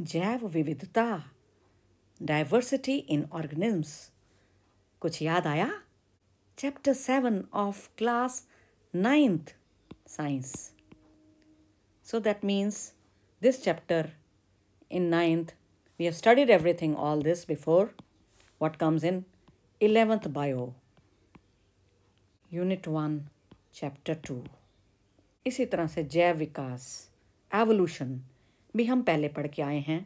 जैव विविधता diversity in organisms कुछ याद आया chapter seven of class ninth science so that means this chapter in ninth we have studied everything all this before what comes in eleventh bio unit one chapter two इसी तरह से जैव विकास evolution भी हम पहले पढ़ के आए हैं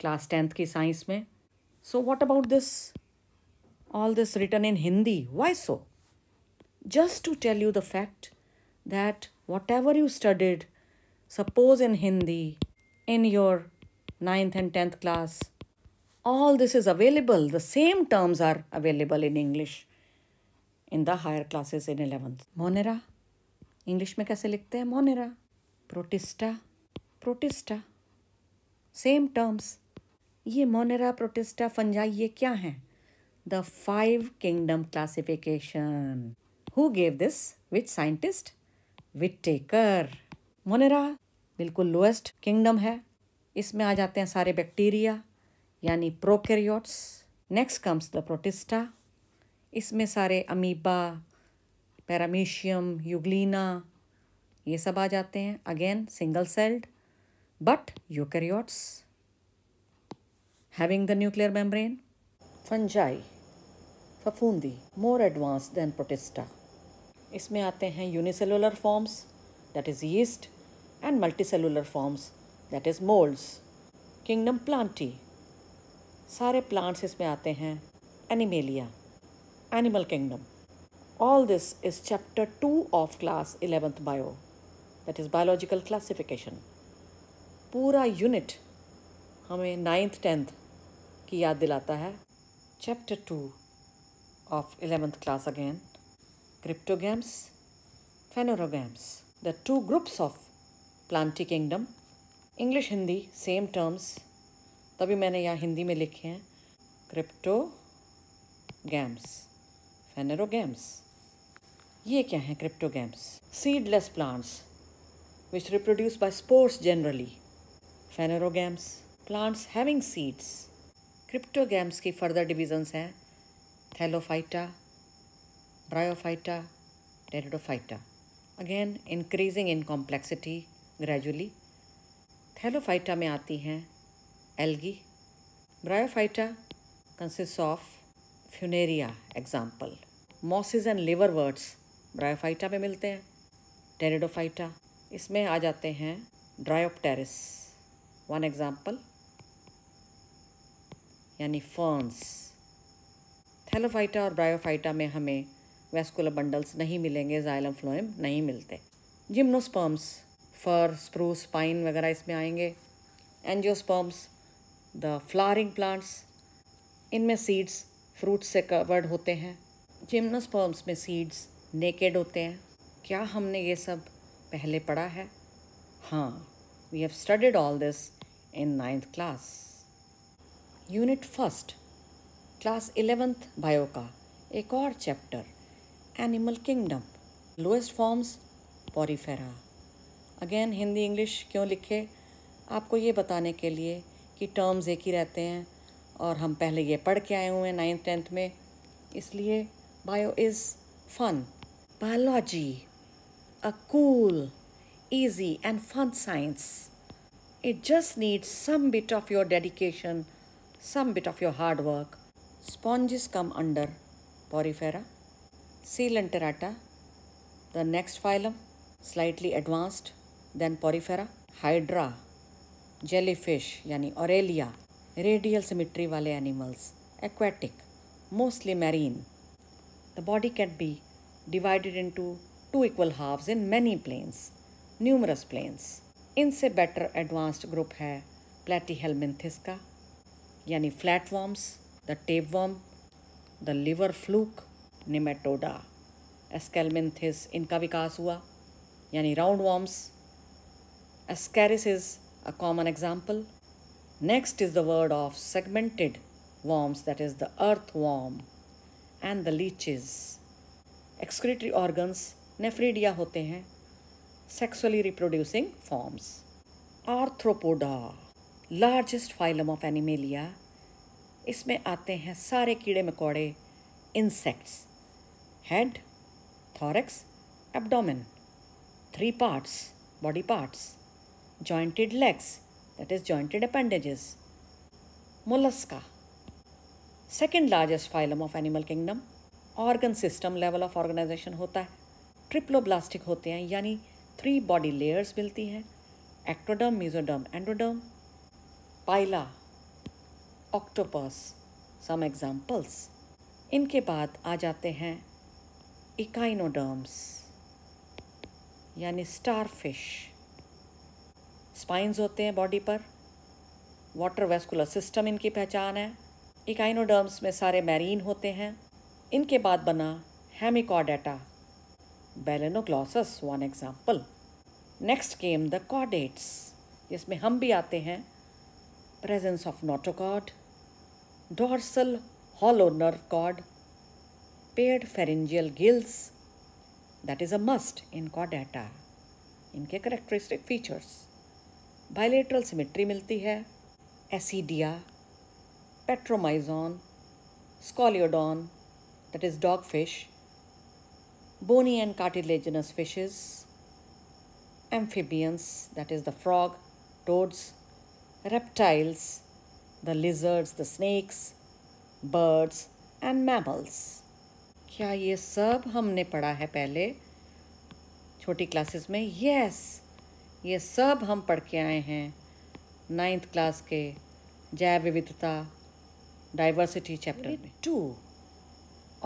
क्लास टेंथ की साइंस में so what about this all this written in Hindi why so just to tell you the fact that whatever you studied suppose in Hindi in your ninth and tenth class all this is available the same terms are available in English in the higher classes in eleventh Monera English में कैसे लिखते हैं Monera Protista Protista same terms ये Monera Protista Fungi ये क्या हैं the five kingdom classification who gave this which scientist Whittaker Monera बिल्कुल lowest kingdom है इसमें आ जाते हैं सारे बैक्टीरिया यानी prokaryotes next comes the Protista इसमें सारे अमीबा पैरामीशियम यूग्लिना ये सब आ जाते हैं again single celled But eukaryotes, having the nuclear membrane, fungi, fafundi, more advanced than protista. इसमें आते हैं unicellular forms, that is yeast, and multicellular forms, that is molds. Kingdom Planti, सारे plants इसमें आते हैं animalia, animal kingdom. All this is chapter 2 of class 11th bio, that is biological classification. पूरा unit हमें ninth tenth की याद दिलाता है chapter two of eleventh class again cryptogams phanerogams the two groups of Plantae kingdom English Hindi same terms तभी मैंने यहाँ हिंदी में लिखे हैं क्रिप्टो गैम्स फेनेरोगैम्स ये क्या हैं cryptogams seedless plants which reproduce by spores generally phanerogams plants having seeds cryptogams की फर्दर डिविजन्स हैं Thallophyta Bryophyta Pteridophyta again increasing in complexity gradually Thallophyta में आती हैं algae Bryophyta consist of Funaria example mosses and liverworts Bryophyta में मिलते हैं Pteridophyta इसमें आ जाते हैं ड्रायोपटेरिस वन एग्ज़ाम्पल यानी फर्न्स थैलोफाइटा और ब्रायोफाइटा में हमें वेस्कुलर बंडल्स नहीं मिलेंगे जाइलम फ्लोएम नहीं मिलते जिम्नोस्पर्म्स फर स्प्रूस पाइन वगैरह इसमें आएंगे एनजियोस्पर्म्स द फ्लारिंग प्लांट्स इनमें सीड्स फ्रूट्स से कवर्ड होते हैं जिम्नोस्पर्म्स में सीड्स नेकेड होते हैं क्या हमने ये सब पहले पढ़ा है हाँ we have studied all this in ninth class. Unit first, class eleventh bio ka ek aur chapter, Animal Kingdom, lowest forms, Porifera. Again Hindi English क्यों लिखे आपको ये बताने के लिए कि terms एक ही रहते हैं और हम पहले ये पढ़ के आए हुए हैं ninth tenth में इसलिए bio is fun. Biology, a cool, easy, and fun science. It just needs some bit of your dedication, some bit of your hard work. Sponges come under Porifera, Coelenterata, the next phylum, slightly advanced, then Porifera, Hydra, jellyfish Yani Aurelia, radial symmetry वाले animals, aquatic, mostly marine. The body can be divided into two equal halves in many planes, numerous planes. इनसे better advanced group है Platyhelminthes का यानी flat flatworms the tape tapeworm the liver fluke Nematoda Aschelminthes इनका विकास हुआ यानी round worms Ascaris is a common example next is the world of segmented worms that is the earthworm and the leeches excretory organs nephridia होते हैं sexually reproducing forms. Arthropoda, largest phylum of Animalia, इसमें आते हैं सारे कीड़े मकोड़े insects head thorax abdomen three parts body parts jointed legs that is jointed appendages. Mollusca, second largest phylum of animal kingdom, organ system level of organization होता है triploblastic होते हैं यानी थ्री बॉडी लेयर्स मिलती हैं ectoderm mesoderm endoderm Pila octopus some examples इनके बाद आ जाते हैं इकाइनोडर्म्स यानी स्टार फिश स्पाइंस होते हैं बॉडी पर वाटर वेस्कुलर सिस्टम इनकी पहचान है इकाइनोडर्म्स में सारे मैरीन होते हैं इनके बाद बना Hemichordata Balanoglossus one example next came the chordates जिसमें हम भी आते हैं presence of notochord dorsal hollow nerve cord paired pharyngeal gills that is a must in कॉडेटा इनके करेक्टरिस्टिक फीचर्स बायोलेट्रल सिमेट्री मिलती है Ascidia Petromyzon Scoliodon that is dogfish bony and cartilaginous fishes, amphibians, that is the frog, toads, reptiles, the lizards, the snakes, birds and mammals. क्या ये सब हमने पढ़ा है पहले छोटी क्लासेस में यस ये सब हम पढ़ के आए हैं नाइन्थ क्लास के जैव विविधता डाइवर्सिटी चैप्टर में two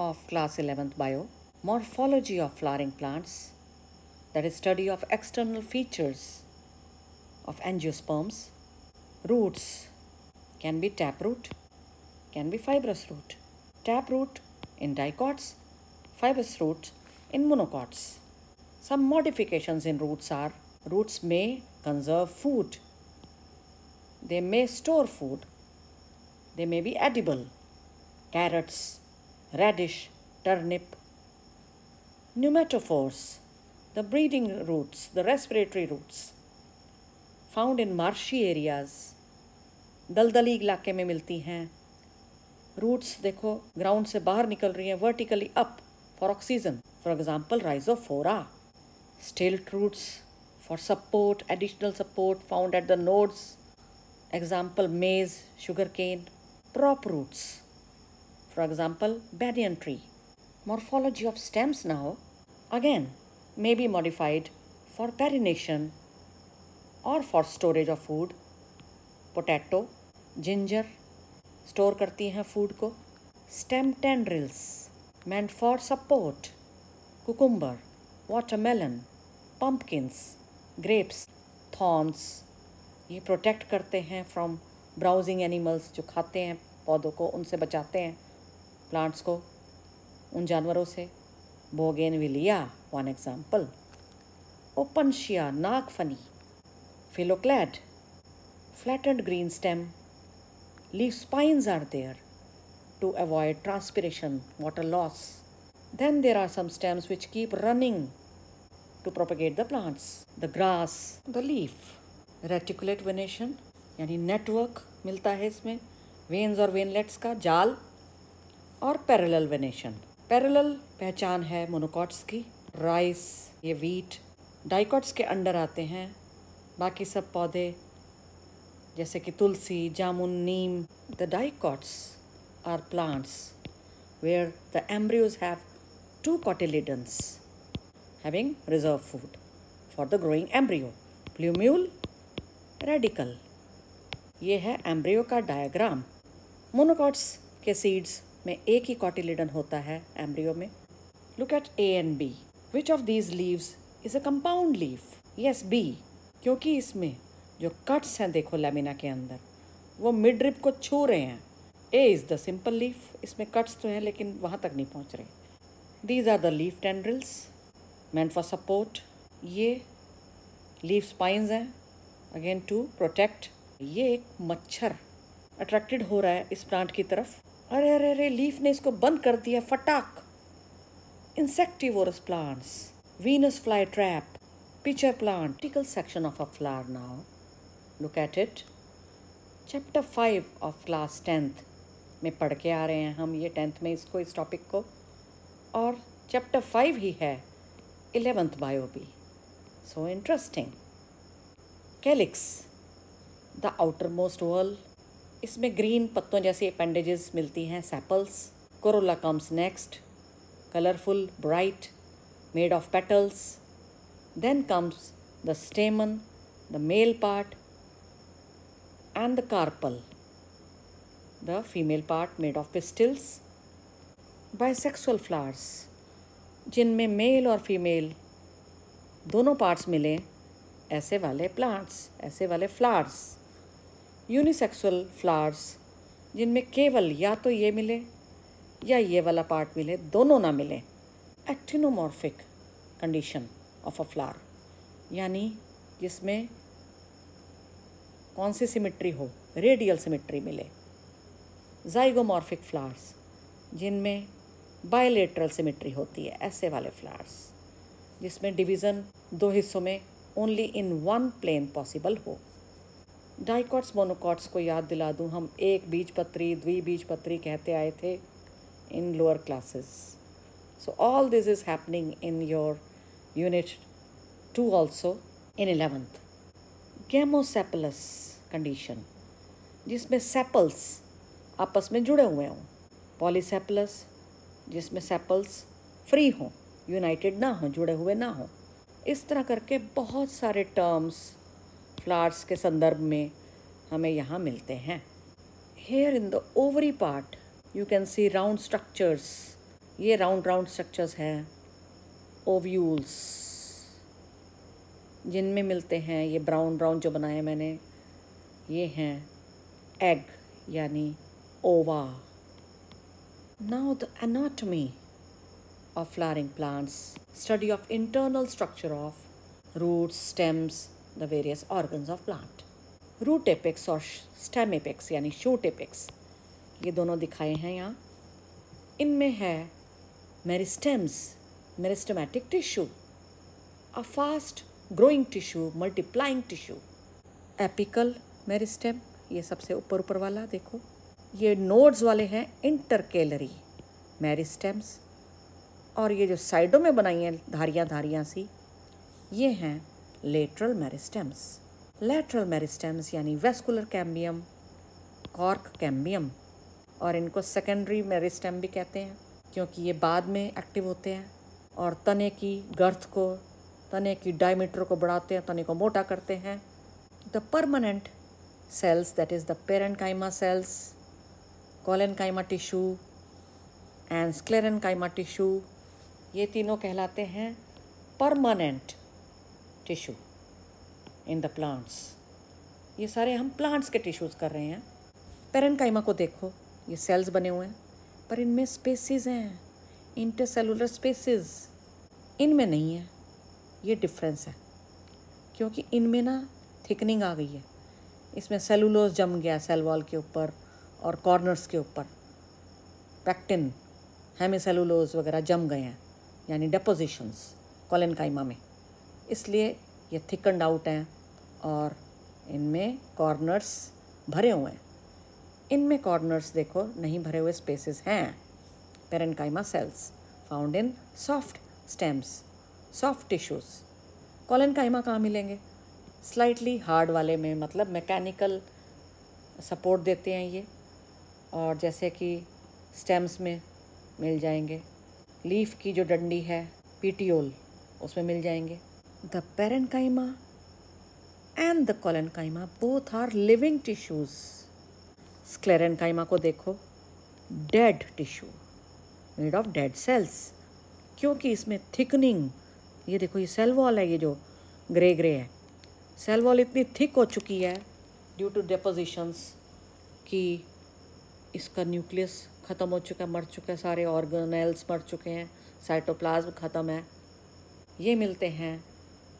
of class eleventh bio morphology of flowering plants, that is study of external features of angiosperms, roots can be taproot, can be fibrous root, taproot in dicots, fibrous root in monocots. Some modifications in roots are roots may conserve food, they may store food, they may be edible. Carrots, radish, turnip, pneumatophores, the breathing roots, the respiratory roots, found in marshy areas, daldali इलाके में milti hain. Roots, dekho, ground se bahar nikal rahi hain, vertically up for oxygen. For example, rhizophora. Stilt roots for support, additional support found at the nodes. Example maize, sugarcane, prop roots. For example, banyan tree. Morphology of stems now. again may be modified for marination और for storage of food potato ginger store करती हैं food को stem tendrils meant for support cucumber watermelon pumpkins grapes thorns ये protect करते हैं from browsing animals जो खाते हैं पौधों को उनसे बचाते हैं प्लांट्स को उन जानवरों से Bougainvillea, one example. Opuntia, Nagfani. Philoclad, flattened green stem. Leaf spines are there to avoid transpiration, water loss. Then there are some stems which keep running to propagate the plants, the grass, the leaf. Reticulate venation यानी network मिलता है इसमें veins और veinlets का जाल और parallel venation parallel पहचान है मोनोकॉट्स की राइस ये वीट डाइकॉट्स के अंडर आते हैं बाकी सब पौधे जैसे कि तुलसी जामुन नीम the dicots are plants where the embryos have two cotyledons having reserve food for the growing embryo plumule radicle ये है एम्ब्रियो का डायग्राम मोनोकॉट्स के सीड्स में एक ही कॉटिलिडन होता है एम्ब्रियो में look at A and B which of these leaves is a compound leaf yes B क्योंकि इसमें जो कट्स हैं देखो लेमिना के अंदर वो मिड रिप को छू रहे हैं A is the simple leaf इसमें कट्स तो हैं लेकिन वहाँ तक नहीं पहुँच रहे these are the leaf tendrils meant for support ये लीफ स्पाइंस हैं अगेन टू प्रोटेक्ट ये एक मच्छर अट्रैक्टेड हो रहा है इस प्लांट की तरफ अरे अरे अरे लीफ ने इसको बंद कर दिया फटाक insectivorous plants Venus fly trap pitcher plant vertical section of a flower now look at it chapter five of class tenth में पढ़ के आ रहे हैं हम ये टेंथ में इसको इस टॉपिक को और चैप्टर फाइव ही है इलेवेंथ बायो भी so interesting calyx the outermost whorl इसमें ग्रीन पत्तों जैसी अपेंडेजेस मिलती हैं sepals corolla comes next colourful bright made of petals then comes the stamen the male part and the carpel the female part made of pistils Bisexual flowers जिनमें male और female दोनों parts मिले ऐसे वाले plants ऐसे वाले flowers unisexual flowers जिनमें केवल या तो ये मिले या ये वाला पार्ट मिले दोनों ना मिले actinomorphic condition of a flower यानी जिसमें कौन सी सिमिट्री हो रेडियल सिमिट्री मिले जाइगोमॉर्फिक फ्लावर्स जिनमें बायोलेट्रल सिमिट्री होती है ऐसे वाले फ्लावर्स जिसमें डिवीज़न दो हिस्सों में only in one plane possible हो डाइकॉट्स मोनोकॉट्स को याद दिला दूँ हम एक बीज पत्री बीज पत्री कहते आए थे in lower classes so all this is happening in your unit two also in eleventh gamosepalous condition जिसमें सेपल्स आपस में जुड़े हुए हों पॉलीसेपलस जिसमें सेपल्स फ्री हों यूनाइटेड ना हों जुड़े हुए ना हों इस तरह करके बहुत सारे टर्म्स फ्लावर्स के संदर्भ में हमें यहाँ मिलते हैं here in the ovary part you can see round structures ये राउंड राउंड स्ट्रक्चर्स हैं ओव्यूल्स जिनमें मिलते हैं ये ब्राउन ब्राउन जो बनाए मैंने ये हैं एग यानी ova now the anatomy of flowering plants study of internal structure of roots stems the various organ of plant Root apex और स्टेम apex यानी शूट apex ये दोनों दिखाए हैं यहाँ इनमें है meristems meristematic tissue a fast growing tissue multiplying tissue apical meristem ये सबसे ऊपर ऊपर वाला देखो ये नोड्स वाले हैं इंटर इंटरकेलरी मेरिस्टेम्स और ये जो साइडों में बनाई हैं धारियाँ धारियाँ सी ये हैं लेटरल मेरिस्टम्स लेटरल मेरिस्टम्स यानी वेस्कुलर कैम्बियम कॉर्क कैम्बियम और इनको सेकेंडरी मेरिस्टम भी कहते हैं क्योंकि ये बाद में एक्टिव होते हैं और तने की गर्थ को तने की डायमीटर को बढ़ाते हैं तने को मोटा करते हैं the permanent is the is कायमा cells collenchyma tissue and sclerenchyma tissue ये तीनों कहलाते हैं permanent tissue in the plants ये सारे हम प्लांट्स के टिश्यूज़ कर रहे हैं पेरनकाइमा को देखो ये सेल्स बने हुए हैं पर इनमें स्पेसिस हैं इंटरसेलुलर स्पेसिस इनमें नहीं है ये डिफरेंस है क्योंकि इनमें ना थिकनिंग आ गई है इसमें सेलुलोज जम गया सेल वॉल के ऊपर और कॉर्नर्स के ऊपर पैक्टिन हेमेसेलुलोज वगैरह जम गए हैं यानी डेपोजिशंस कॉलनकाइमा में इसलिए ये थिकंड आउट हैं और इनमें कॉर्नर्स भरे हुए हैं इनमें कॉर्नर्स देखो नहीं भरे हुए स्पेसेस हैं parenchyma cells found in soft stems soft tissues collenchyma कहाँ मिलेंगे स्लाइटली हार्ड वाले में मतलब मैकेनिकल सपोर्ट देते हैं ये और जैसे कि स्टेम्स में मिल जाएंगे लीफ की जो डंडी है पीटीओल उसमें मिल जाएंगे The parenchyma and the colonchyma both are living tissues. Sclerenchyma को देखो dead tissue made of dead cells क्योंकि इसमें थिकनिंग ये देखो ये सेल वॉल है ये जो ग्रे ग्रे है सेल वॉल इतनी थिक हो चुकी है ड्यू टू डिपोजिशंस कि इसका न्यूक्लियस ख़त्म हो चुका है मर चुका है सारे ऑर्गनल्स मर चुके हैं साइटोप्लाज्म ख़त्म है ये मिलते हैं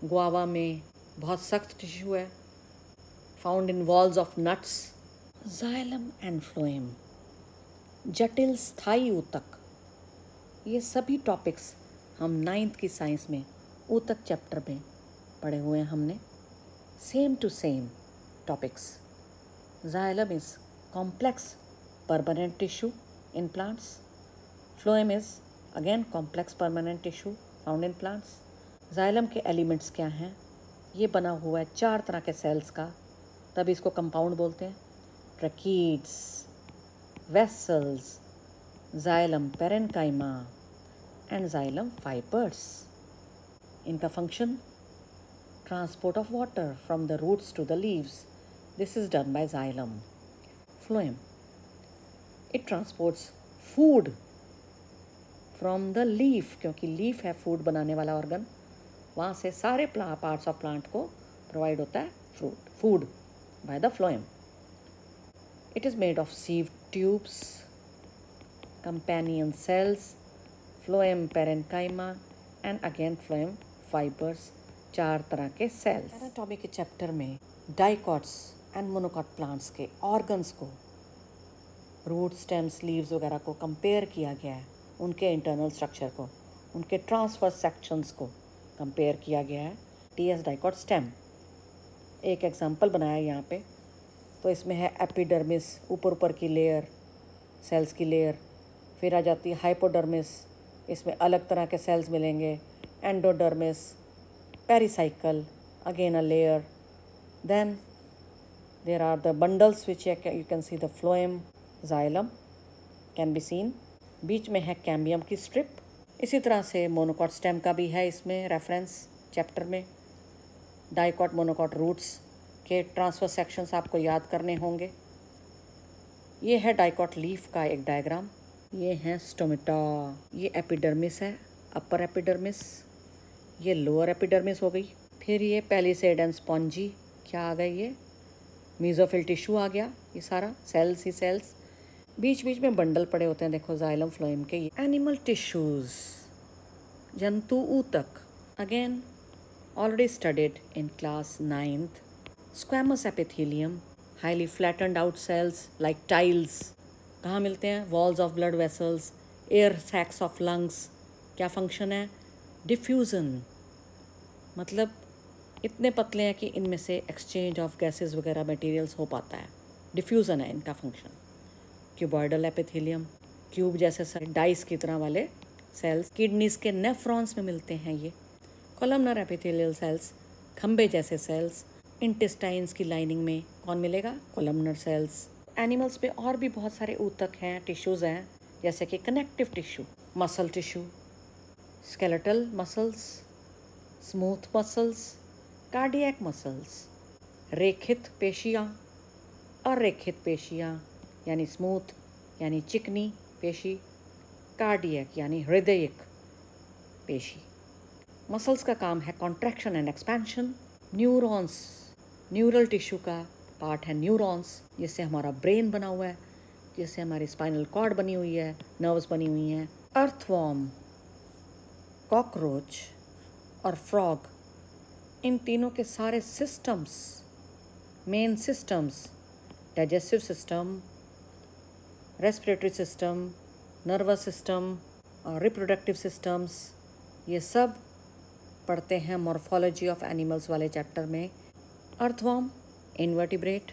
गुआवा में बहुत सख्त टिश्यू है found in walls of nuts xylem and phloem जटिल स्थाई ऊतक ये सभी टॉपिक्स हम नाइन्थ की साइंस में ऊतक चैप्टर में पढ़े हुए हैं हमने same to same topics xylem is complex permanent tissue in plants phloem is again complex permanent tissue found in plants xylem के एलिमेंट्स क्या हैं ये बना हुआ है चार तरह के सेल्स का तभी इसको कंपाउंड बोलते हैं tracheids vessels xylem parenchyma and xylem fibres इनका function transport of water from the roots to the leaves this is done by xylem phloem it transports food from the leaf क्योंकि leaf है food बनाने वाला organ वहाँ से सारे parts of plant को provide होता है fruit food by the phloem it is made of sieve tubes companion cells phloem parenchyma and again phloem fibres चार तरह के सेल्स एनाटॉमी के चैप्टर में डाइकॉट्स एंड मोनोकॉट प्लांट्स के ऑर्गन्स को रूट स्टेम्स लीव्स वगैरह को कंपेयर किया गया है उनके इंटरनल स्ट्रक्चर को उनके ट्रांसफर सेक्शंस को कंपेयर किया गया है टी एस डाइकॉट स्टेम एक एग्जांपल बनाया है यहाँ पे तो इसमें है एपिडर्मिस ऊपर ऊपर की लेयर सेल्स की लेयर फिर आ जाती है हाइपोडर्मिस इसमें अलग तरह के सेल्स मिलेंगे endodermis pericycle again a layer then there are the bundles which you can see the phloem xylem can be seen बीच में है कैम्बियम की स्ट्रिप इसी तरह से मोनोकॉट स्टेम का भी है इसमें रेफरेंस चैप्टर में डाइकॉट मोनोकॉट रूट्स के ट्रांसफर सेक्शंस आपको याद करने होंगे ये है डाइकॉट लीफ का एक डायग्राम ये है स्टोमेटा ये एपिडर्मिस है अपर एपिडर्मिस ये लोअर एपिडर्मिस हो गई फिर ये पैलीसेड एंड स्पॉन्जी क्या आ गई ये मीजोफिल टिश्यू आ गया ये सारा सेल्स ही सेल्स बीच बीच में बंडल पड़े होते हैं देखो जाइलम फ्लोइम के ये एनिमल टिश्यूज़ जंतु ऊतक again already studied in class ninth squamous epithelium highly flat out cells like tiles कहाँ मिलते हैं walls of blood vessels air sacs of lungs क्या फंक्शन है डिफ्यूज़न मतलब इतने पतले हैं कि इनमें से एक्सचेंज ऑफ गैसेस वगैरह मटेरियल्स हो पाता है डिफ्यूज़न है इनका फंक्शन क्यूबॉइडल एपिथेलियम क्यूब जैसे डाइस की तरह वाले सेल्स किडनीज के नेफ्रॉन्स में मिलते हैं ये कॉलमनर एपिथेलियल सेल्स खम्बे जैसे सेल्स इंटेस्टाइन्स की लाइनिंग में कौन मिलेगा कॉलमनर सेल्स एनिमल्स में और भी बहुत सारे ऊतक हैं टिश्यूज़ हैं जैसे कि connective tissue muscle tissue skeletal muscles smooth muscles cardiac muscles रेखित पेशियाँ और रेखित पेशियाँ यानी स्मूथ यानी चिकनी पेशी कार्डियक यानी हृदयिक पेशी मसल्स का काम है contraction and expansion neurons neural tissue का पार्ट है न्यूरॉन्स जिससे हमारा ब्रेन बना हुआ है जिससे हमारी स्पाइनल कॉर्ड बनी हुई है नर्व्स बनी हुई हैं अर्थवॉर्म कॉकरोच और फ्रॉग इन तीनों के सारे systems main systems digestive system respiratory system nervous system और रिप्रोडक्टिव सिस्टम्स ये सब पढ़ते हैं मॉर्फोलॉजी ऑफ एनिमल्स वाले चैप्टर में earthworm invertebrate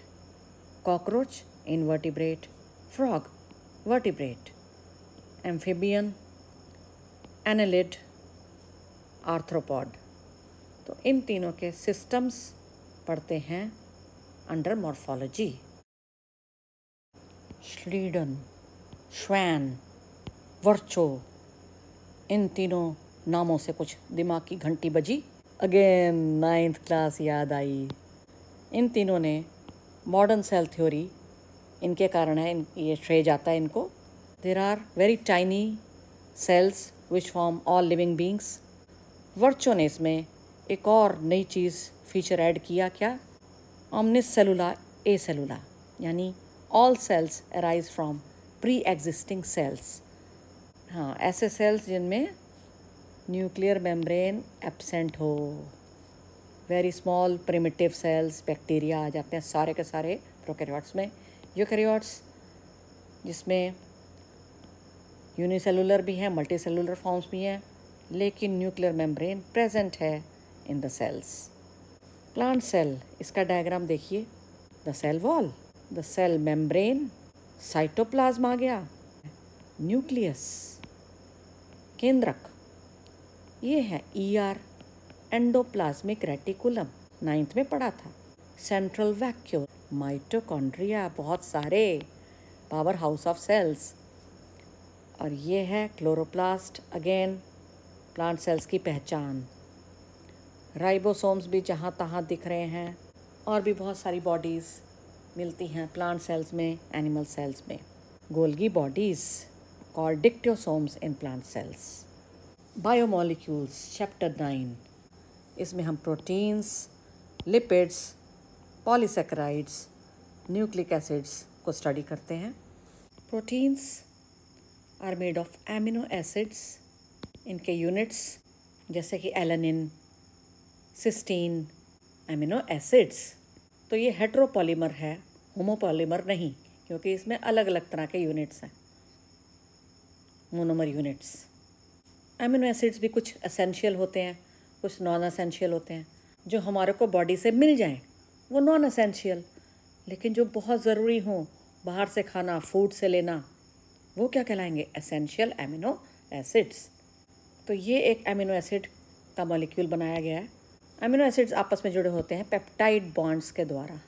cockroach invertebrate frog vertebrate amphibian annelid arthropod तो इन तीनों के सिस्टम्स पढ़ते हैं under morphology Schleiden Schwann Virchow इन तीनों नामों से कुछ दिमाग की घंटी बजी अगेन नाइन्थ क्लास याद आई इन तीनों ने मॉडर्न सेल थ्योरी इनके कारण है इन ये श्रेय जाता है इनको there are very tiny cells which form all living beings Virchow ने इसमें एक और नई चीज़ फीचर ऐड किया क्या ऑमनिस सेलुला ए सेलुला यानी all cells arise from pre existing cells हाँ ऐसे सेल्स जिनमें न्यूक्लियर मेम्ब्रेन एबसेंट हो very small primitive cells bacteria आ जाते हैं सारे के सारे प्रोकैरियोट्स में यूकैरियोट्स जिसमें यूनिसेलुलर भी हैं मल्टी सेलुलर फॉर्म्स भी हैं लेकिन न्यूक्लियर मेम्ब्रेन प्रेजेंट है in the cells plant cell इसका डायग्राम देखिए the cell wall the cell membrane cytoplasm आ गया न्यूक्लियस केंद्रक ये है ईआर एंडोप्लाज्मिक रेटिकुलम नाइन्थ में पढ़ा था सेंट्रल वैक्यूल माइटोकॉन्ड्रिया बहुत सारे पावर हाउस ऑफ सेल्स और ये है क्लोरोप्लास्ट अगेन प्लांट सेल्स की पहचान राइबोसोम्स भी जहाँ तहाँ दिख रहे हैं और भी बहुत सारी बॉडीज़ मिलती हैं प्लांट सेल्स में एनिमल सेल्स में Golgi bodies called dictyosomes in plant cells biomolecules chapter nine इसमें हम proteins lipids polysaccharides nucleic acids को स्टडी करते हैं proteins are made of amino acids इनके यूनिट्स जैसे कि एलानिन सिस्टीन एमिनो एसिड्स तो ये हेट्रोपॉलीमर है होमोपॉलीमर नहीं क्योंकि इसमें अलग अलग तरह के यूनिट्स हैं मोनोमर यूनिट्स एमिनो एसिड्स भी कुछ असेंशियल होते हैं कुछ नॉन असेंशियल होते हैं जो हमारे को बॉडी से मिल जाएं वो नॉन असेंशियल लेकिन जो बहुत ज़रूरी हों बाहर से खाना फूड से लेना वो क्या कहलाएंगे असेंशियल एमिनो एसिड्स तो ये एक एमिनो एसिड का मॉलिक्यूल बनाया गया है अमीनो एसिड्स आपस में जुड़े होते हैं पेप्टाइड बॉन्ड्स के द्वारा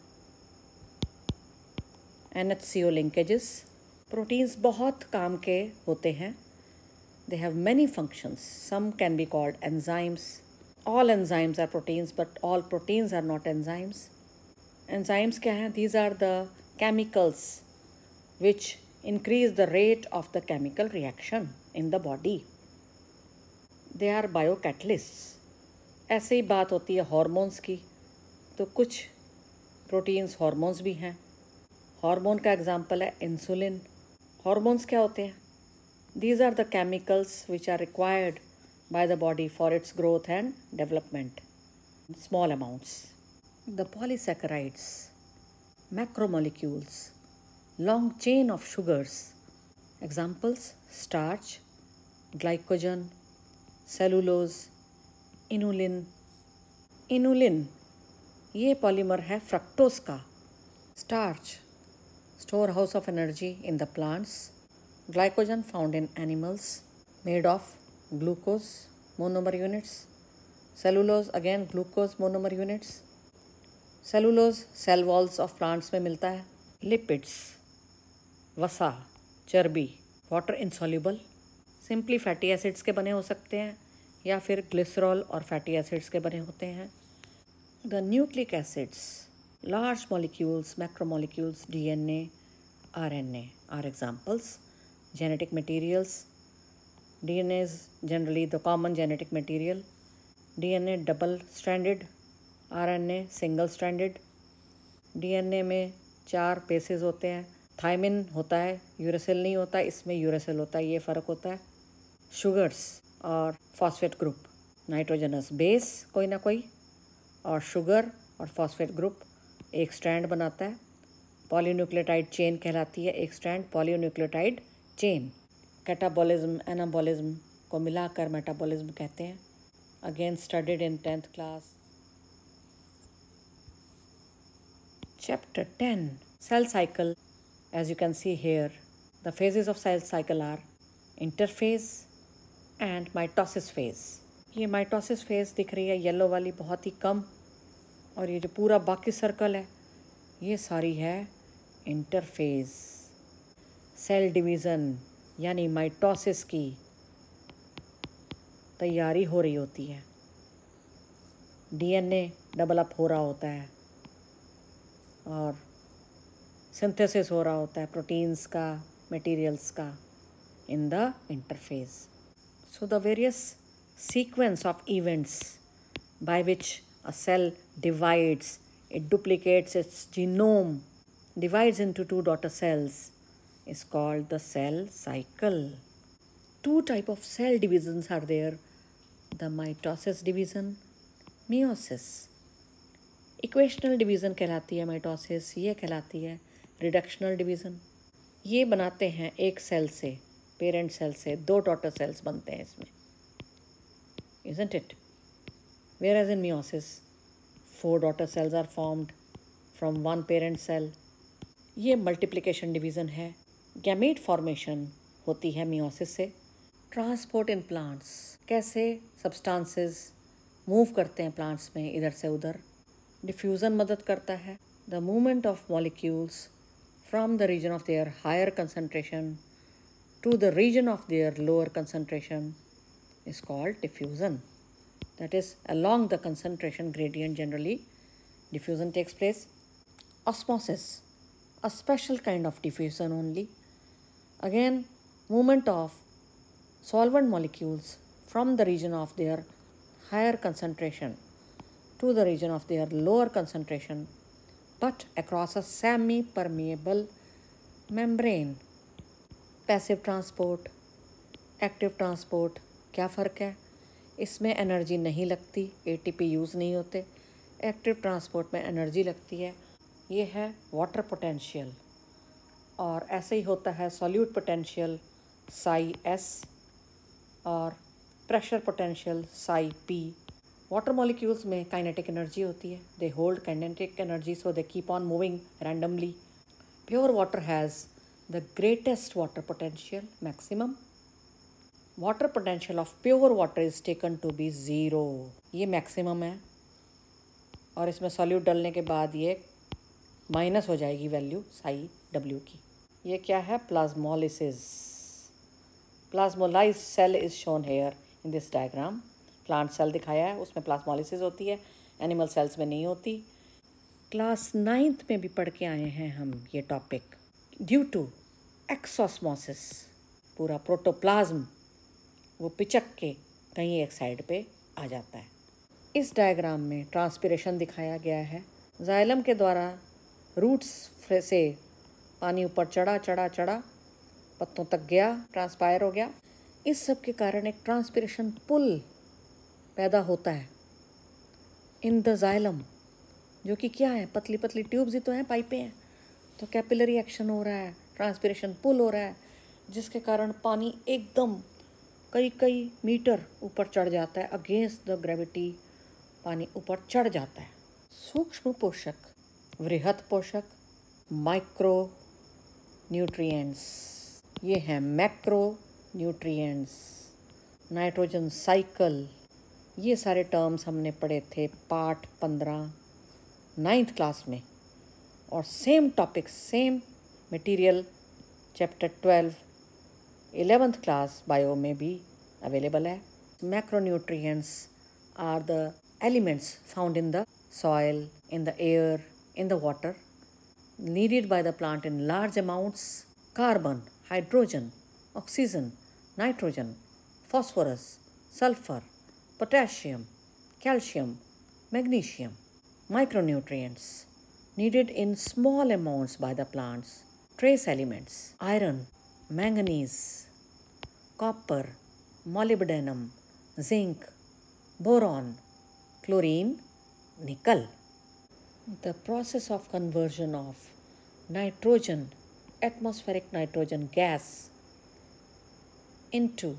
N H C O linkages proteins बहुत काम के होते हैं they have many functions some can be called enzymes all enzymes are proteins but all proteins are not enzymes enzymes क्या हैं these are the chemicals which increase the rate of the chemical reaction in the body they are biocatalyst ऐसे ही बात होती है hormones की तो कुछ प्रोटीन्स हॉर्मोन्स भी हैं हॉर्मोन का एग्जांपल है इंसुलिन हॉर्मोन्स क्या होते हैं these are the chemicals which are required by the body for its growth and development small amounts the polysaccharides macromolecules long chain of sugars examples starch glycogen cellulose inulin inulin ये polymer है fructose का starch storehouse of energy in the plants glycogen found in animals made of glucose monomer units cellulose again glucose monomer units cellulose cell walls of plants में मिलता है lipids वसा चर्बी water insoluble simply fatty acids के बने हो सकते हैं या फिर ग्लिसरॉल और फैटी एसिड्स के बने होते हैं the nucleic acids large molecules macromolecules DNA RNA are examples genetic genetic material D N A double standard R N A single standard D N A में चार पेसेज होते हैं थायमिन होता है यूरेसिल नहीं होता इसमें यूरेसिल होता है ये फ़र्क होता है शुगर्स और फॉस्फेट ग्रुप नाइट्रोजनस बेस कोई ना कोई और शुगर और फॉस्फेट ग्रुप एक स्ट्रैंड बनाता है पॉलीन्यूक्लियोटाइड चेन कहलाती है एक strand polynucleotide chain catabolism anabolism को मिलाकर मेटाबॉलिज्म कहते हैं again studied in tenth class chapter ten cell cycle as you can see here the phases of cell cycle are interphase and mitosis phase ये mitosis phase दिख रही है yellow वाली बहुत ही कम और ये जो पूरा बाकी सर्कल है ये सारी है इंटरफेज सेल डिवीज़न यानी माइटोसिस की तैयारी हो रही होती है डीएनए डबल अप हो रहा होता है और सिंथेसिस हो रहा होता है प्रोटीन्स का मटेरियल्स का in the interphase So the various sequence of events by which a cell divides, it duplicates its genome, divides into two daughter cells is called the cell cycle. Two type of cell divisions are there, the mitosis division, meiosis. Equational division कहलाती है mitosis ये कहलाती है reductional division ये बनाते हैं एक cell से पेरेंट सेल से दो टोटल सेल्स बनते हैं इसमें isn't it whereas in meiosis four daughter cells are formed from one parent cell ये मल्टीप्लीकेशन डिवीज़न है गैमेट फॉर्मेशन होती है म्यूसिस से ट्रांसपोर्ट इन प्लांट्स कैसे सब्सटेंसेस मूव करते हैं प्लांट्स में इधर से उधर डिफ्यूज़न मदद करता है the movement of molecules from the region of their higher concentration to the region of their lower concentration is called diffusion. That is, along the concentration gradient generally, diffusion takes place. Osmosis, a special kind of diffusion only. Again, movement of solvent molecules from the region of their higher concentration to the region of their lower concentration but across a semi-permeable membrane passive transport active transport क्या फ़र्क है इसमें energy नहीं लगती ATP use नहीं होते active transport में energy लगती है ये है वाटर पोटेंशियल और ऐसे ही होता है सॉल्यूट पोटेंशियल साई एस और pressure potential psi P water molecules में काइनेटिक एनर्जी होती है they hold kinetic energy so they keep on moving randomly pure water has the greatest water potential maximum water potential of pure water is taken to be zero ये maximum है और इसमें solute डालने के बाद ये माइनस हो जाएगी वैल्यू साई डब्ल्यू की ये क्या है plasmolysis plasmolysed cell is shown here in this diagram plant cell दिखाया है उसमें प्लाज्मोलिसिस होती है एनिमल सेल्स में नहीं होती क्लास नाइन्थ में भी पढ़ के आए हैं हम ये टॉपिक ड्यू टू एक्सोसमोसिस पूरा प्रोटोप्लाज्म वो पिचक के कहीं एक साइड पे आ जाता है इस डायग्राम में ट्रांसपिरेशन दिखाया गया है जाइलम के द्वारा रूट्स से पानी ऊपर चढ़ा चढ़ा चढ़ा पत्तों तक गया ट्रांसपायर हो गया इस सब के कारण एक ट्रांसपिरेशन पुल पैदा होता है इन द जाइलम जो कि क्या है पतली पतली ट्यूब्स ही तो हैं पाइपें हैं तो कैपिलरी एक्शन हो रहा है ट्रांसपीरेशन पुल हो रहा है जिसके कारण पानी एकदम कई कई मीटर ऊपर चढ़ जाता है अगेंस्ट द ग्रेविटी पानी ऊपर चढ़ जाता है सूक्ष्म पोषक वृहत पोषक माइक्रो न्यूट्रिएंट्स ये हैं मैक्रो न्यूट्रिएंट्स नाइट्रोजन साइकिल ये सारे टर्म्स हमने पढ़े थे पार्ट पंद्रह नाइन्थ क्लास में or same topic, same material, chapter 12, 11th class bio may be available. Macronutrients are the elements found in the soil, in the air, in the water, needed by the plant in large amounts carbon, hydrogen, oxygen, nitrogen, phosphorus, sulfur, potassium, calcium, magnesium, micronutrients needed in small amounts by the plants. Trace elements iron, manganese, copper, molybdenum, zinc, boron, chlorine, nickel. The process of conversion of nitrogen, atmospheric nitrogen gas, into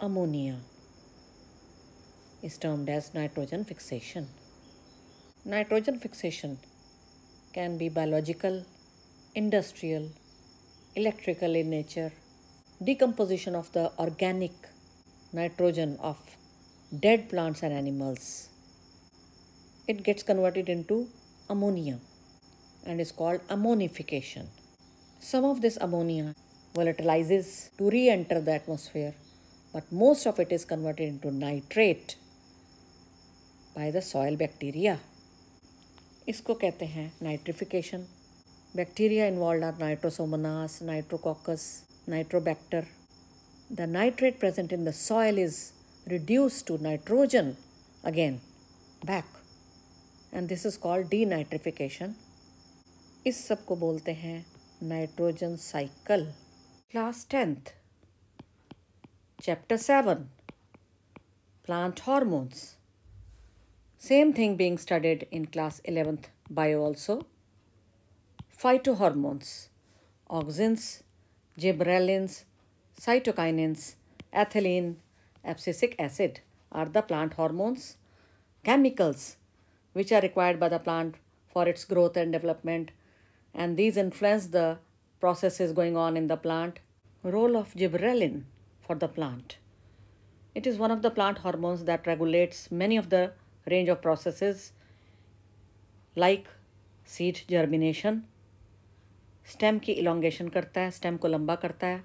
ammonia is termed as nitrogen fixation. Nitrogen fixation can be biological, industrial, electrical in nature, decomposition of the organic nitrogen of dead plants and animals. It gets converted into ammonia and is called ammonification. Some of this ammonia volatilizes to re enter the atmosphere, but most of it is converted into nitrate by the soil bacteria. इसको कहते हैं nitrification bacteria involve are Nitrosomonas Nitrococcus Nitrobacter nitrate present in the soil is reduce to nitrogen again back and this is called denitrification इस सब को बोलते हैं nitrogen cycle class tenth chapter seven plant hormones Same thing being studied in class 11th bio also. Phytohormones, auxins, gibberellins, cytokinins, ethylene, abscisic acid are the plant hormones. Chemicals, which are required by the plant for its growth and development, and these influence the processes going on in the plant. Role of gibberellin for the plant. It is one of the plant hormones that regulates many of the range of processes like seed germination stem की elongation करता है stem को लंबा करता है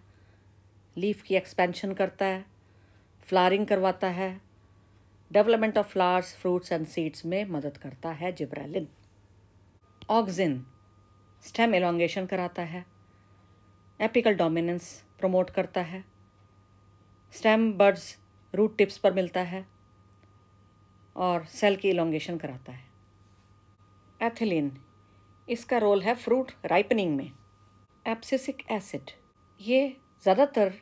leaf की expansion करता है फ्लारिंग करवाता है development of flowers fruits and seeds में मदद करता है जिब्रेलिन ऑक्सिन स्टेम एलोंगेशन कराता है एपिकल डोमिनेंस प्रमोट करता है स्टेम बर्ड्स रूट टिप्स पर मिलता है और सेल की इलोंगेशन कराता है एथिलीन इसका रोल है फ्रूट राइपनिंग में एप्सिसिक एसिड ये ज़्यादातर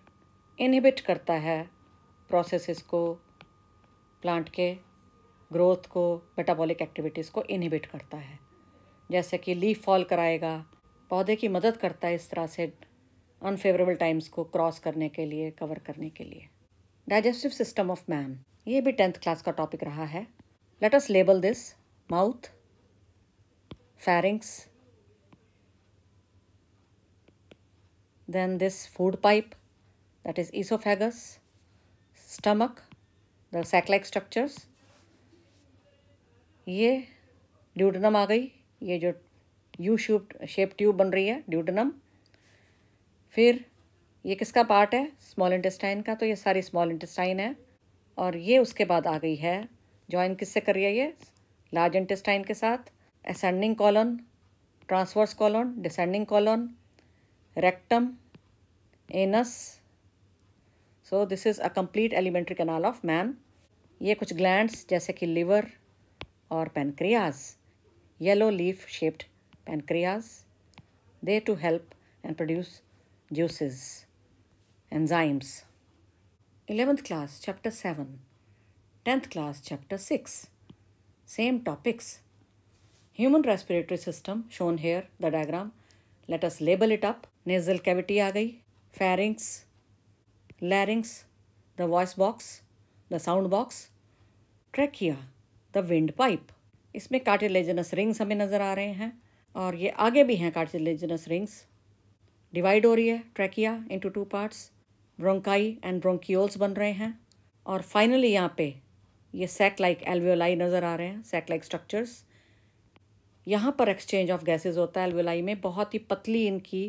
इनहिबिट करता है प्रोसेसेस को प्लांट के ग्रोथ को मेटाबॉलिक एक्टिविटीज़ को इनहिबिट करता है जैसे कि लीफ फॉल कराएगा पौधे की मदद करता है इस तरह से अनफेवरेबल टाइम्स को क्रॉस करने के लिए कवर करने के लिए डाइजेस्टिव सिस्टम ऑफ मैन ये भी टेंथ क्लास का टॉपिक रहा है let us label this mouth pharynx then this food pipe that is oesophagus stomach the sac structures ये ड्यूडनम आ गई ये जो यू शूप शेप ट्यूब बन रही है ड्यूडनम फिर ये किसका पार्ट है स्मॉल इंटेस्टाइन का तो ये सारी स्मॉल इंटेस्टाइन है और ये उसके बाद आ गई है ज्वाइन किससे कर रही है ये लार्ज इंटेस्टाइन के साथ ascending colon transverse colon descending colon rectum anus so this is a complete alimentary canal of man ये कुछ ग्लैंड्स जैसे कि लिवर और pancreas yellow leaf shaped pancreas they to help and produce juices enzymes 11th class, chapter 7. 10th class, chapter 6. Same topics. Human respiratory system shown here, the diagram. Let us label it up. Nasal cavity aa gayi, pharynx, larynx, the voice box, the sound box, trachea, the wind pipe. इसमें cartilaginous rings हमें नज़र आ रहे हैं और ये आगे भी हैं कार्टिलेजनस रिंग्स डिवाइड हो रही है trachea into two parts bronchi and bronchioles बन रहे हैं और फाइनली यहाँ पे ये सैक लाइक एल्वियोलाई नज़र आ रहे हैं सैक लाइक स्ट्रक्चर्स यहाँ पर एक्सचेंज ऑफ गैसेस होता है एल्वियोलाई में बहुत ही पतली इनकी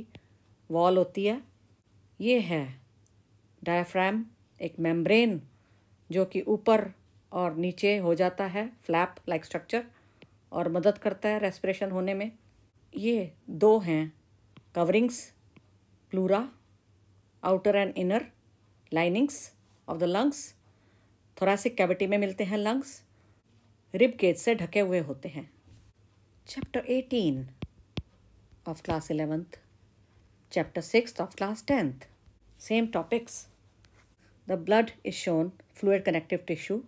वॉल होती है ये है डायफ्राम एक मेम्ब्रेन जो कि ऊपर और नीचे हो जाता है फ्लैप लाइक स्ट्रक्चर और मदद करता है रेस्पिरेशन होने में ये दो हैं coverings pleura outer and inner linings of the lungs thoracic cavity में मिलते हैं लंग्स रिब केज से ढके हुए होते हैं chapter eighteen of class eleventh chapter six of class tenth same topics the blood is shown fluid connective tissue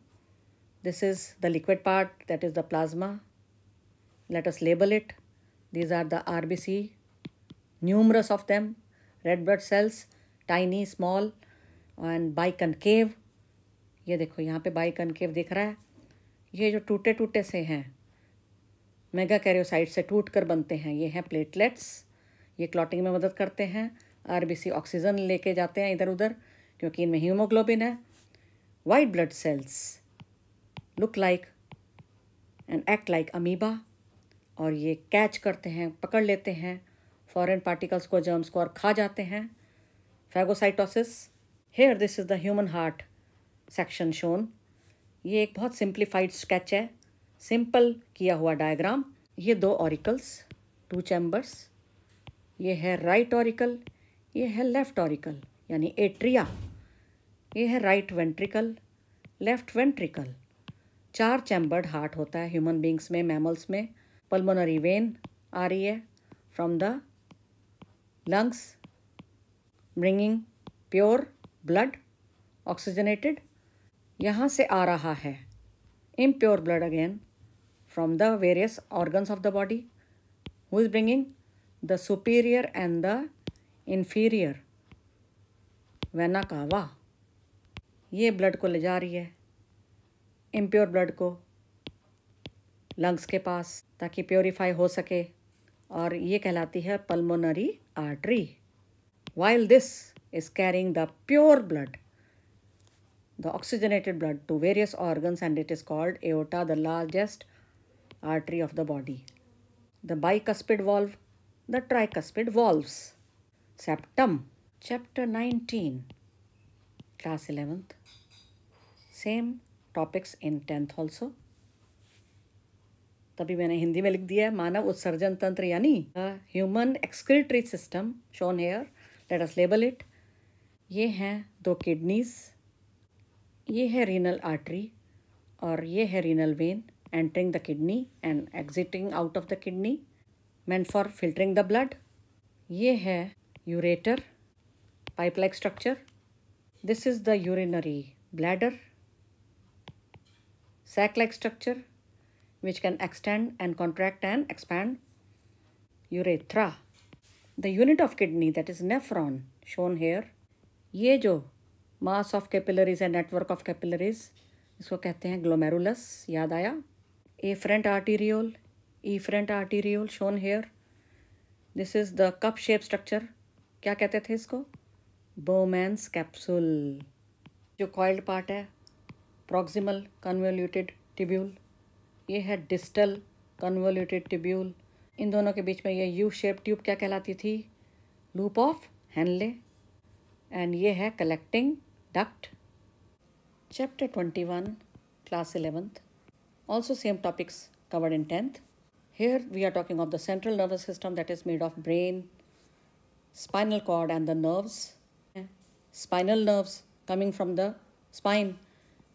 this is the liquid part that is the plasma let us label it these are the R B C numerous of them red blood cells tiny small and biconcave ये देखो यहाँ पे by concave दिख रहा है ये जो टूटे टूटे से हैं मेगा कैरियोसाइट से टूट कर बनते हैं ये हैं प्लेटलेट्स ये क्लॉटिंग में मदद करते हैं सी ऑक्सीजन लेके जाते हैं इधर उधर क्योंकि इनमें हीमोग्लोबिन है white blood cells look like and act like amoeba और ये कैच करते हैं पकड़ लेते हैं फॉरेन पार्टिकल्स को जर्म्स को और खा जाते हैं phagocytosis here this is the human heart section shown ये एक बहुत सिंप्लीफाइड स्केच है सिंपल किया हुआ डायग्राम ये दो ऑरिकल्स टू चैम्बर्स ये है राइट ऑरिकल ये है लेफ्ट ऑरिकल यानी एट्रिया ये है राइट वेंट्रिकल लेफ्ट वेंट्रिकल चार चैम्बर्ड हार्ट होता है ह्यूमन बींग्स में मैमल्स में पल्मोनरी वेन आ रही है from the lungs bringing pure blood oxygenated यहाँ से आ रहा है impure blood again from the various organs of the body who is bringing the superior and the inferior vena cava ये ब्लड को ले जा रही है इम्प्योर ब्लड को लंग्स के पास ताकि प्योरीफाई हो सके और ये कहलाती है pulmonary artery while this is carrying the pure blood, the oxygenated blood to various organs and it is called aorta, the largest artery of the body. The bicuspid valve, the tricuspid valves. Septum, chapter 19, class 11th. Same topics in 10th also तभी मैंने हिंदी में लिख दिया है मानव उत्सर्जन तंत्र यानी human excretory system shown here let us label it ये हैं दो किडनीज़ ये है रीनल आर्टरी और ये है renal vein entering the kidney and exiting out of the kidney main for filtering the blood ये है ureter pipe structure this is the urinary bladder sac like structure which can extend and contract and expand urethra the unit of kidney that is nephron shown here ये जो mass of capillaries and network of capillaries इसको कहते हैं glomerulus याद आया afferent arteriole E front arteriole shown here this is the cup shape structure क्या कहते थे इसको बोमैंस कैप्सूल जो कॉइल्ड पार्ट है प्रॉक्सिमल कन्वोल्यूटेड टिब्यूल ये है डिस्टल कन्वोल्यूटेड टिब्यूल इन दोनों के बीच में ये यू शेप ट्यूब क्या कहलाती थी लूप ऑफ हैंडले एंड ये है collecting duct chapter twenty one class eleventh also same topics covered in tenth here we are talking of the central nervous system that is made of brain spinal cord and the nerves spinal nerves coming from the spine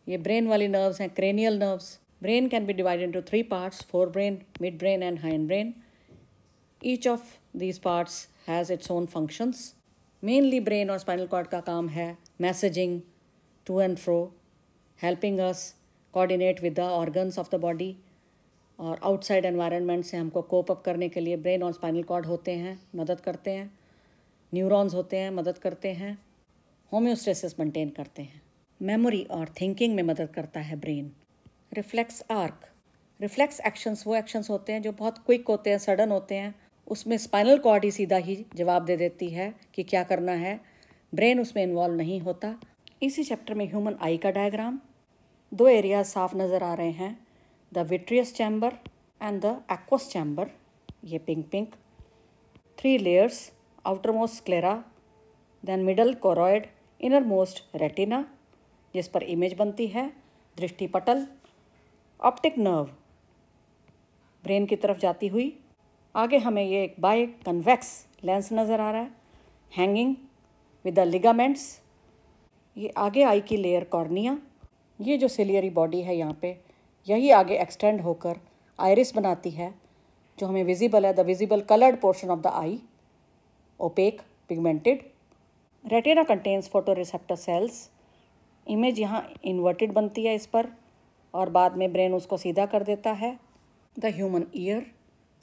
ये brain वाली nerves हैं cranial nerves brain can be divided into three parts fore brain mid brain and hind brain each of these parts has its own functions mainly brain और spinal cord का काम है messaging to and fro helping us coordinate with the organs of the body और outside environment से हमको cope up करने के लिए ब्रेन और स्पाइनल कॉर्ड होते हैं मदद करते हैं न्यूरॉन्स होते हैं मदद करते हैं होम्योस्टेसिस मेंटेन करते हैं मेमोरी और थिंकिंग में मदद करता है brain reflex arc reflex actions वो एक्शंस होते हैं जो बहुत क्विक होते हैं सडन होते हैं उसमें स्पाइनल कॉर्ड ही सीधा ही जवाब दे देती है कि क्या करना है ब्रेन उसमें इन्वॉल्व नहीं होता इसी चैप्टर में ह्यूमन आई का डायग्राम दो एरिया साफ नज़र आ रहे हैं the vitreous chamber and the aqueous chamber ये pink pink three layers outer most sclera then middle choroid inner most retina जिस पर इमेज बनती है दृष्टिपटल ऑप्टिक नर्व ब्रेन की तरफ जाती हुई आगे हमें ये एक बाय कन्वेक्स लेंस नज़र आ रहा है हैंगिंग विद द लिगामेंट्स ये आगे आई की लेयर कॉर्निया ये जो सिलियरी बॉडी है यहाँ पे यही आगे एक्सटेंड होकर आयरिस बनाती है जो हमें विजिबल है the visible coloured portion of the eye opaque pigmented retina contains photo receptor cells image यहाँ इन्वर्टेड बनती है इस पर और बाद में ब्रेन उसको सीधा कर देता है the human ear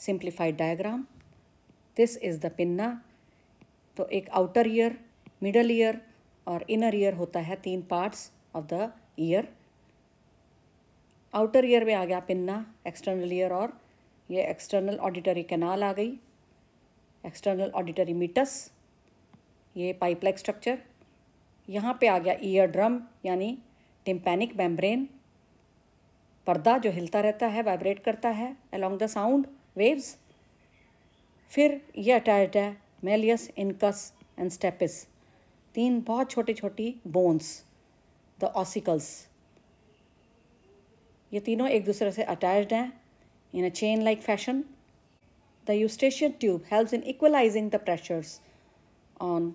simplified diagram this is the pinna तो एक आउटर ईयर मिडल ईयर और इनर ईयर होता है तीन parts of the ear outer ear में आ गया पिन्ना एक्सटर्नल ईयर और ये एक्सटर्नल ऑडिटरी कैनाल आ गई एक्सटर्नल ऑडिटरी मीटस ये पाइपलाइक स्ट्रक्चर यहाँ पे आ गया ईयर ड्रम यानी टिम्पेनिक मेम्ब्रेन पर्दा जो हिलता रहता है वाइब्रेट करता है अलोंग द साउंड वेव्स फिर यह है मेलियस इनकस एंड स्टेपिस तीन बहुत छोटी छोटी बोन्स द ऑसिकल्स ये तीनों एक दूसरे से अटैच्ड हैं in a chain like fashion the Eustachian tube helps in equalising the pressures on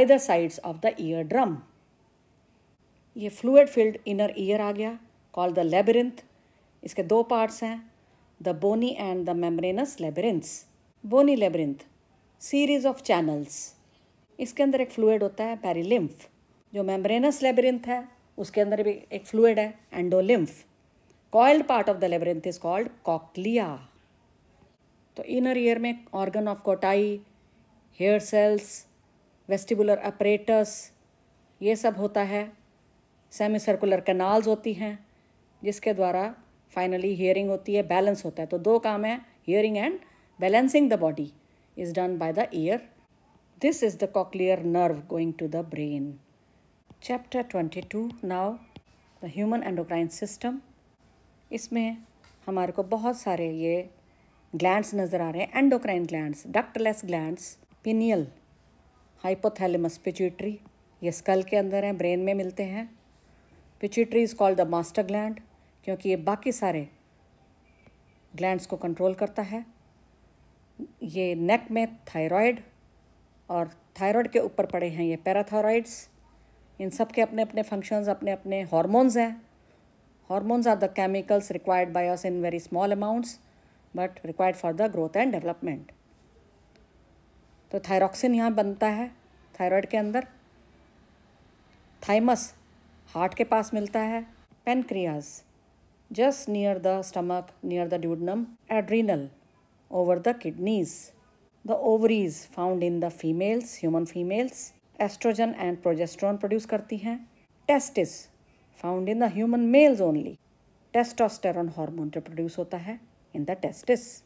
either sides of the ear drum ये फ्लूड फील्ड इनर ईयर आ गया कॉल द लेबरिंथ इसके दो पार्ट्स हैं the bony and the membranous labyrinths. Bony labyrinth series of channels इसके अंदर एक fluid होता है पेरीलिम्फ जो मेम्ब्रेनस लेबरिंथ है उसके अंदर भी एक फ्लूड है endolymph coiled part of the labyrinth is called cochlea तो इनर ईयर में organ of Corti hair cells vestibular apparatus ये सब होता है सेमी सर्कुलर कैनाल्स होती हैं जिसके द्वारा फाइनली हियरिंग होती है बैलेंस होता है तो दो काम है hearing and balancing the body is done by the ear this is the cochlear nerve going to the brain chapter twenty two now the human endocrine system इसमें हमारे को बहुत सारे ये ग्लैंड्स नज़र आ रहे हैं endocrine glands ductless glands pineal hypothalamus pituitary ये स्कल के अंदर हैं ब्रेन में मिलते हैं pituitary is called the master gland क्योंकि ये बाकी सारे ग्लैंड्स को कंट्रोल करता है ये नेक में थायराइड और थायराइड के ऊपर पड़े हैं ये पैराथायरॉइड्स इन सब के अपने अपने फंक्शंस अपने अपने हार्मोन्स हैं hormones are the chemicals required by us in very small amounts but required for the growth and development तो थायरॉक्सिन यहाँ बनता है थायराइड के अंदर थाइमस हार्ट के पास मिलता है पेनक्रियाज़ just near the stomach, near the duodenum, adrenal, over the kidneys. The ovaries found in the females, human females, estrogen and progesterone produce karti hain Testis found in the human males only. Testosterone hormone reproduce hota hai in the testis.